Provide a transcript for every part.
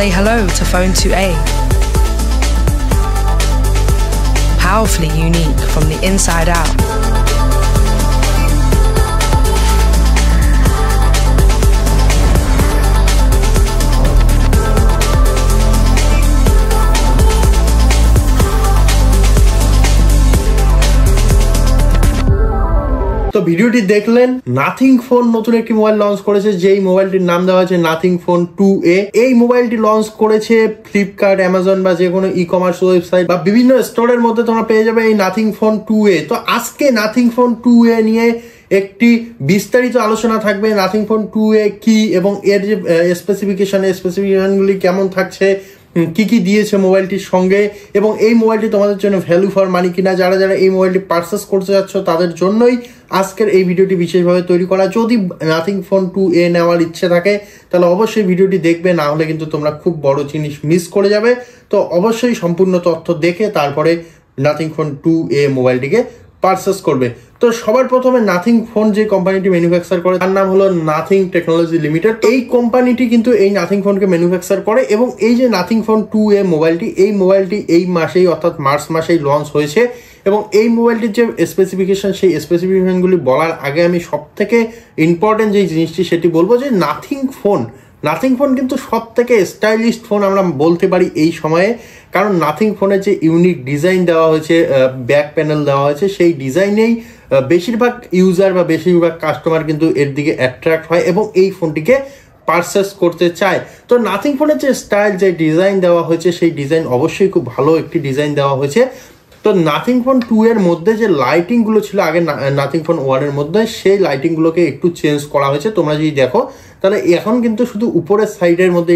say hello to Phone 2A. Powerfully unique from the inside out. তো ভিডিওটি দেখলেন nothing phone নতুন একটি মোবাইল লঞ্চ করেছে যেই মোবাইলটির নাম দেওয়া হয়েছে নাথিং ফোন টু এ এই মোবাইলটি লঞ্চ করেছে ফ্লিপকার্ট অ্যামাজন বা যে কোনো ই কমার্স ওয়েবসাইট বা বিভিন্ন স্টোরের মধ্যে তোমরা পেয়ে যাবে এই নাথিং ফোন টু এ তো আজকে নাথিং ফোন টু এ নিয়ে একটি বিস্তারিত আলোচনা থাকবে নাথিং ফোন টু এ কি এবং এর যে স্পেসিফিকেশন স্পেসিফিকেশনগুলি কেমন থাকছে কি কি দিয়েছে মোবাইলটির সঙ্গে এবং এই মোবাইলটি তোমাদের জন্য ভ্যালু ফর মানি কিনা যারা যারা এই মোবাইলটি পার্সেস করতে যাচ্ছ তাদের জন্যই আজকের এই ভিডিওটি বিশেষভাবে তৈরি করা যদি নাথিং ফোন টু এ নেওয়ার ইচ্ছে থাকে তাহলে অবশ্যই ভিডিওটি দেখবে না হলে কিন্তু তোমরা খুব বড় জিনিস মিস করে যাবে তো অবশ্যই সম্পূর্ণ তথ্য দেখে তারপরে নাথিং ফোন টু এ মোবাইলটিকে পারচেস করবে তো সবার প্রথমে নাথিং ফোন যে কোম্পানিটি ম্যানুফ্যাকচার করে তার নাম হলো নাথিং টেকনোলজি লিমিটেড এই কোম্পানিটি কিন্তু এই নাথিং ফোনকে ম্যানুফ্যাকচার করে এবং এই যে নাথিং ফোন টু এ মোবাইলটি এই মোবাইলটি এই মাসেই অর্থাৎ মার্চ মাসেই লঞ্চ হয়েছে এবং এই মোবাইলটির যে স্পেসিফিকেশান সেই স্পেসিফিকেশানগুলি বলার আগে আমি সব থেকে ইম্পর্টেন্ট যে জিনিসটি সেটি বলবো যে নাথিং ফোন নাথিং ফোন কিন্তু সব থেকে স্টাইলিস্ট ফোন আমরা বলতে পারি এই সময়ে কারণ নাথিং ফোনে যে ইউনিক ডিজাইন দেওয়া হয়েছে ব্যাক প্যানেল দেওয়া হয়েছে সেই ডিজাইনেই বেশিরভাগ ইউজার বা বেশিরভাগ কাস্টমার কিন্তু এর দিকে অ্যাট্রাক্ট হয় এবং এই ফোনটিকে পারচেস করতে চায় তো নাথিং ফোনের যে স্টাইল যে ডিজাইন দেওয়া হয়েছে সেই ডিজাইন অবশ্যই খুব ভালো একটি ডিজাইন দেওয়া হয়েছে তো নাথিং ফোন টু এর মধ্যে যে লাইটিংগুলো ছিল আগে নাথিং ফোন ওয়ানের মধ্যে সেই লাইটিংগুলোকে একটু চেঞ্জ করা হয়েছে তোমরা যদি দেখো তাহলে এখন কিন্তু শুধু উপরের সাইডের মধ্যে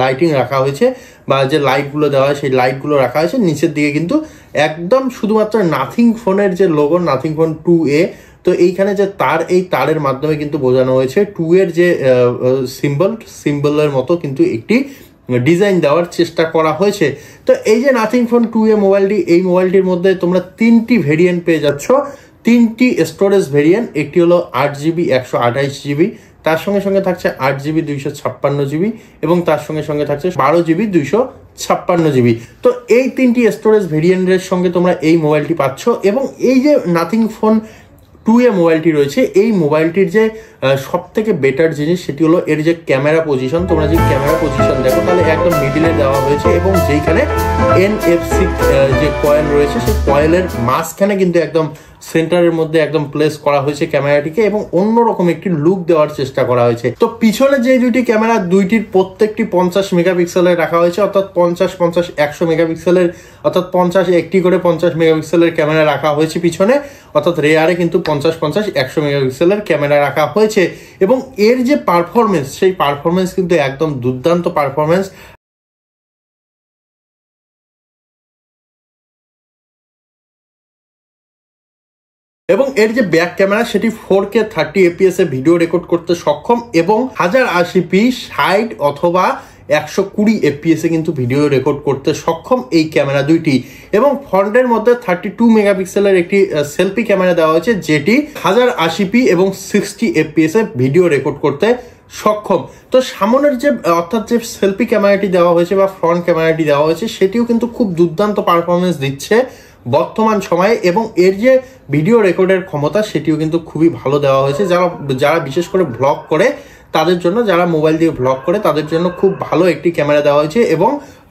লাইটিং রাখা হয়েছে বা যে লাইটগুলো দেওয়া হয় সেই লাইটগুলো রাখা হয়েছে নিচের দিকে কিন্তু একদম শুধুমাত্র নাথিং ফোনের যে logo nothing phone two a তো এইখানে যে তার এই তারের মাধ্যমে কিন্তু বোঝানো হয়েছে টু এর যে সিম্বল সিম্বলের মতো কিন্তু একটি ডিজাইন মানে দেওয়ার চেষ্টা করা হয়েছে তো এই যে নাথিং ফোন টু এ মোবাইলটি এই মোবাইলটির মধ্যে তোমরা তিনটি ভেরিয়েন্ট পেয়ে যাচ্ছ তিনটি স্টোরেজ ভেরিয়েন্ট একটি হলো আট জিবি একশো আঠাইশ জিবি তার সঙ্গে সঙ্গে থাকছে আট জিবি দুইশো ছাপ্পান্ন জিবি এবং তার সঙ্গে সঙ্গে থাকছে বারো জিবি দুইশো ছাপ্পান্ন জিবি তো এই তিনটি স্টোরেজ ভেরিয়েন্টের সঙ্গে তোমরা এই মোবাইলটি পাচ্ছ এবং এই যে নাথিং ফোন টু এ মোবাইলটি রয়েছে এই মোবাইলটির যে সব থেকে বেটার জিনিস সেটি হলো এর যে ক্যামেরা পজিশন তোমরা যে ক্যামেরা পজিশন দেখো তাহলে একদম মিডিলে দেওয়া হয়েছে এবং যেইখানে এনএফসি যে কয়েল রয়েছে সেই কয়েলের মাঝখানে কিন্তু একদম সেন্টারের মধ্যে একদম প্লেস করা হয়েছে ক্যামেরাটিকে এবং অন্যরকম একটি লুক দেওয়ার চেষ্টা করা হয়েছে তো পিছনে যে দুইটি ক্যামেরা দুইটির প্রত্যেকটি পঞ্চাশ মেগাপিক্সেলের রাখা হয়েছে অর্থাৎ পঞ্চাশ পঞ্চাশ একশো মেগাপিক্সেলের অর্থাৎ পঞ্চাশ একটি করে পঞ্চাশ মেগাপিক্সেলের ক্যামেরা রাখা হয়েছে পিছনে অর্থাৎ রেয়ারে কিন্তু পঞ্চাশ পঞ্চাশ একশো মেগাপিক্সেলের ক্যামেরা রাখা হয়েছে এবং এর যে পারফরমেন্স সেই পারফরমেন্স কিন্তু একদম দুর্দান্ত পারফরমেন্স এবং এর যে ব্যাক ক্যামেরা সেটি ফোর কে থার্টি এপিএস এ ভিডিও রেকর্ড করতে সক্ষম এবং হাজার আশি পি ষাট অথবা একশো কুড়ি এফপিএসে কিন্তু ভিডিও রেকর্ড করতে সক্ষম এই ক্যামেরা দুইটি এবং ফ্রন্টের মধ্যে থার্টি টু মেগাপিক্সেলের একটি সেলফি ক্যামেরা দেওয়া হয়েছে যেটি হাজার আশি পি এবং সিক্সটি এফপিএসে ভিডিও রেকর্ড করতে সক্ষম তো সামনের যে অর্থাৎ যে সেলফি ক্যামেরাটি দেওয়া হয়েছে বা ফ্রন্ট ক্যামেরাটি দেওয়া হয়েছে সেটিও কিন্তু খুব দুর্দান্ত পারফরমেন্স দিচ্ছে বর্তমান সময়ে এবং এর যে ভিডিও রেকর্ডের ক্ষমতা সেটিও কিন্তু খুবই ভালো দেওয়া হয়েছে যারা যারা বিশেষ করে ব্লগ করে তাদের জন্য যারা মোবাইল দিয়ে ব্লগ করে তাদের জন্য খুব ভালো একটি ক্যামেরা দেওয়া হয়েছে এবং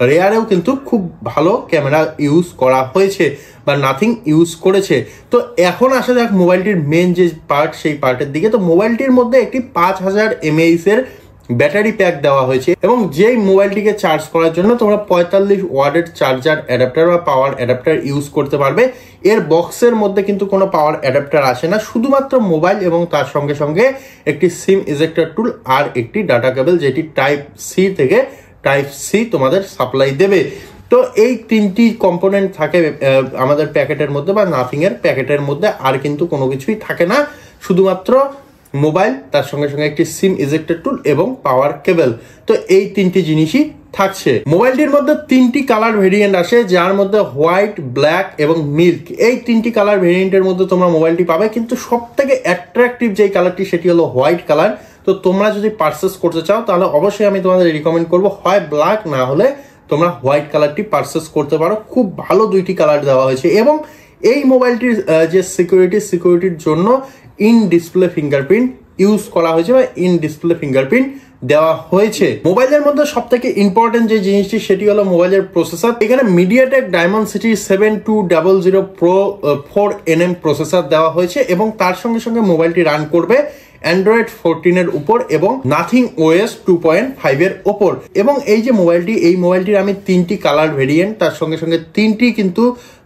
রেয়ারেও কিন্তু খুব ভালো ক্যামেরা ইউজ করা হয়েছে বা নাথিং ইউজ করেছে তো এখন আসা যাক মোবাইলটির মেন যে পার্ট সেই পার্টের দিকে তো মোবাইলটির মধ্যে একটি পাঁচ হাজার এমএইসের এর ব্যাটারি প্যাক দেওয়া হয়েছে এবং যেই মোবাইলটিকে চার্জ করার জন্য তোমরা পঁয়তাল্লিশ ওয়ার্ডের চার্জার অ্যাডাপ্টার বা পাওয়ার অ্যাডাপ্টার ইউজ করতে পারবে এর বক্সের মধ্যে কিন্তু কোনো পাওয়ার অ্যাডাপ্টার আসে না শুধুমাত্র মোবাইল এবং তার সঙ্গে সঙ্গে একটি সিম ইজেক্টার টুল আর একটি ডাটা কেবল যেটি টাইপ সি থেকে টাইপ সি তোমাদের সাপ্লাই দেবে তো এই তিনটি কম্পোনেন্ট থাকে আমাদের প্যাকেটের মধ্যে বা নাফিংয়ের প্যাকেটের মধ্যে আর কিন্তু কোনো কিছুই থাকে না শুধুমাত্র মোবাইল তার সঙ্গে সঙ্গে একটি সিম ইজেক্টেড টুল এবং পাওয়ার কেবল তো এই তিনটি জিনিসই থাকছে মোবাইলটির মধ্যে তিনটি কালার ভেরিয়েন্ট আসে যার মধ্যে হোয়াইট ব্ল্যাক এবং মিল্ক এই তিনটি কালার ভেরিয়েন্টের মধ্যে তোমরা মোবাইলটি পাবে কিন্তু সব থেকে অ্যাট্রাকটিভ যেই কালারটি সেটি হলো হোয়াইট কালার তো তোমরা যদি পার্সেস করতে চাও তাহলে অবশ্যই আমি তোমাদের রিকমেন্ড করবো হয় ব্ল্যাক না হলে তোমরা হোয়াইট কালারটি পার্সেস করতে পারো খুব ভালো দুইটি কালার দেওয়া হয়েছে এবং এই মোবাইলটির যে সিকিউরিটি সিকিউরিটির জন্য ইন ডিসপ্লে ফিঙ্গারপ্রিন্ট ইউজ করা হয়েছে বা ইন ডিসপ্লে ফিঙ্গারপ্রিন্ট দেওয়া হয়েছে মোবাইলের মধ্যে সব থেকে ইম্পর্টেন্ট যে জিনিসটি সেটি হলো মোবাইলের প্রসেসর এখানে MediaTek Dimensity seven two double zero pro four N M processor দেওয়া হয়েছে এবং তার সঙ্গে সঙ্গে মোবাইলটি রান করবে অ্যান্ড্রয়েড এর উপর এবং নাথিং ওএস টু পয়েন্ট ফাইভের ওপর এবং এই যে মোবাইলটি এই মোবাইলটির আমি তিনটি কালার ভেরিয়েন্ট তার সঙ্গে সঙ্গে তিনটি কিন্তু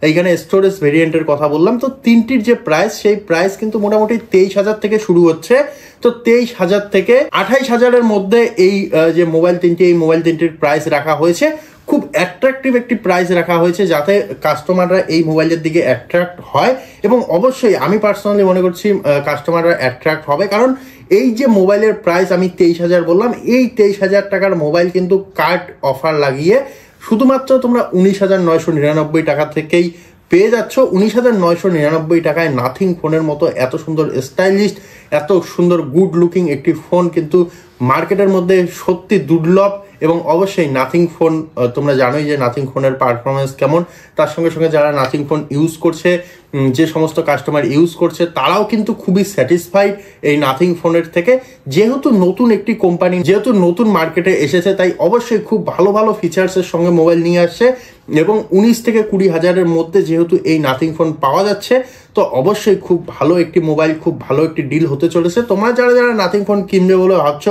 এইখানে স্টোরেজ ভেরিয়েন্টের কথা বললাম তো তিনটির যে প্রাইস সেই প্রাইস কিন্তু মোটামুটি তেইশ হাজার থেকে শুরু হচ্ছে তো তেইশ হাজার থেকে আঠাইশ হাজারের মধ্যে এই যে মোবাইল তিনটি এই মোবাইল তিনটির প্রাইস রাখা হয়েছে খুব অ্যাট্রাকটিভ একটি প্রাইস রাখা হয়েছে যাতে কাস্টমাররা এই মোবাইলের দিকে অ্যাট্রাক্ট হয় এবং অবশ্যই আমি পার্সোনালি মনে করছি কাস্টমাররা অ্যাট্রাক্ট হবে কারণ এই যে মোবাইলের প্রাইস আমি তেইশ হাজার বললাম এই তেইশ হাজার টাকার মোবাইল কিন্তু কার্ড অফার লাগিয়ে শুধুমাত্র তোমরা উনিশ হাজার নয়শো নিরানব্বই টাকা থেকেই পেয়ে যাচ্ছ উনিশ হাজার নয়শো নিরানব্বই টাকায় নাথিং ফোনের মতো এত সুন্দর স্টাইলিশ এত সুন্দর গুড লুকিং একটি ফোন কিন্তু মার্কেটের মধ্যে সত্যি দুর্লভ এবং অবশ্যই নাথিং ফোন তোমরা জানোই যে নাথিং ফোনের পারফরমেন্স কেমন তার সঙ্গে সঙ্গে যারা নাথিং ফোন ইউজ করছে যে সমস্ত কাস্টমার ইউজ করছে তারাও কিন্তু খুবই স্যাটিসফাইড এই নাথিং ফোনের থেকে যেহেতু নতুন একটি কোম্পানি যেহেতু নতুন মার্কেটে এসেছে তাই অবশ্যই খুব ভালো ভালো ফিচার্সের সঙ্গে মোবাইল নিয়ে আসছে এবং উনিশ থেকে কুড়ি হাজারের মধ্যে যেহেতু এই নাথিং ফোন পাওয়া যাচ্ছে তো অবশ্যই খুব ভালো একটি মোবাইল খুব ভালো একটি ডিল হতে চলেছে তোমরা যারা যারা নাথিং ফোন কিনবে বলে ভাবছ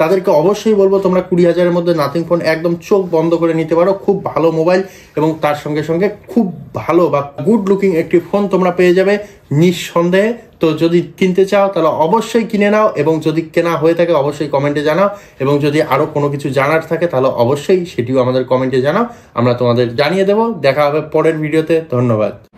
তাদেরকে অবশ্যই বলবো তোমরা কুড়ি হাজারের মধ্যে মধ্যে নাথিং ফোন একদম চোখ বন্ধ করে নিতে পারো খুব ভালো মোবাইল এবং তার সঙ্গে সঙ্গে খুব ভালো বা গুড লুকিং একটি ফোন তোমরা পেয়ে যাবে নিঃসন্দেহে তো যদি কিনতে চাও তাহলে অবশ্যই কিনে নাও এবং যদি কেনা হয়ে থাকে অবশ্যই কমেন্টে জানাও এবং যদি আরও কোনো কিছু জানার থাকে তাহলে অবশ্যই সেটিও আমাদের কমেন্টে জানাও আমরা তোমাদের জানিয়ে দেবো দেখা হবে পরের ভিডিওতে ধন্যবাদ